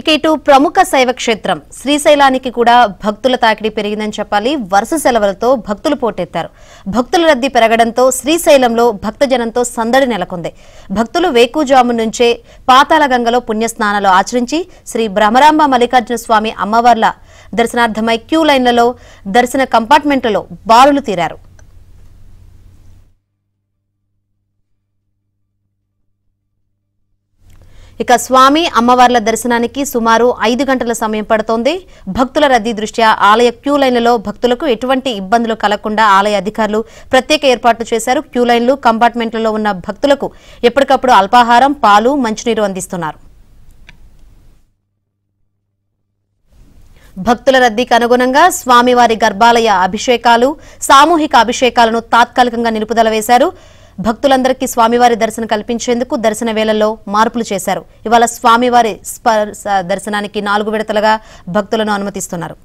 ఇక ఇటు ప్రముఖ శైవ క్షేత్రం శ్రీశైలానికి కూడా భక్తుల తాకిడి పెరిగిందని చెప్పాలి వరుస సెలవులతో భక్తులు పోటెత్తారు భక్తుల రద్దీ పెరగడంతో శ్రీశైలంలో భక్తజనంతో సందడి నెలకొంది భక్తులు వేకుజాము నుంచే పాతాళగంగలో పుణ్యస్నానాలు ఆచరించి శ్రీ భ్రమరాంబ మల్లికార్జున స్వామి అమ్మవార్ల దర్శనార్థమై క్యూ లైన్లలో దర్శన కంపార్ట్మెంట్లలో బారులు తీరారు ఇక స్వామి అమ్మవార్ల దర్శనానికి సుమారు ఐదు గంటల సమయం పడుతోంది భక్తుల రద్దీ దృష్ట్యా ఆలయ క్యూ లైన్లలో భక్తులకు ఎటువంటి ఇబ్బందులు కలగకుండా ఆలయ అధికారులు ప్రత్యేక ఏర్పాట్లు చేశారు క్యూ లైన్లు కంపార్ట్మెంట్లలో ఉన్న భక్తులకు ఎప్పటికప్పుడు అల్పాహారం పాలు మంచినీరు అందిస్తున్నారు భక్తుల రద్దీకి అనుగుణంగా స్వామివారి గర్భాలయ అభిషేకాలు సామూహిక అభిషేకాలను తాత్కాలికంగా నిలుపుదల వేశారు భక్తులందరికీ స్వామివారి దర్శనం కల్పించేందుకు దర్శన వేళల్లో మార్పులు చేశారు ఇవాళ స్వామివారి దర్శనానికి నాలుగు విడతలుగా భక్తులను అనుమతిస్తున్నారు